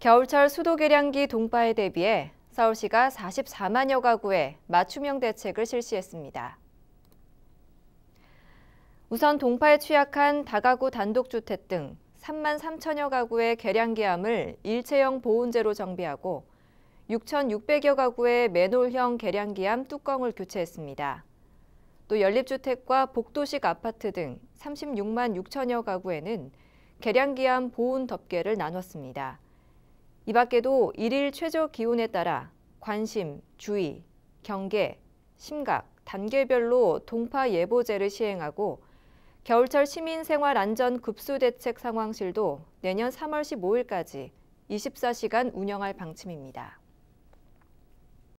겨울철 수도 계량기 동파에 대비해 서울시가 44만여 가구에 맞춤형 대책을 실시했습니다. 우선 동파에 취약한 다가구 단독주택 등 3만 3천여 가구의 계량기함을 일체형 보온재로 정비하고 6,600여 가구의 맨홀형 계량기함 뚜껑을 교체했습니다. 또 연립주택과 복도식 아파트 등 36만 6천여 가구에는 계량기함 보온 덮개를 나눴습니다. 이 밖에도 일일 최저 기온에 따라 관심, 주의, 경계, 심각, 단계별로 동파 예보제를 시행하고 겨울철 시민생활안전급수대책 상황실도 내년 3월 15일까지 24시간 운영할 방침입니다.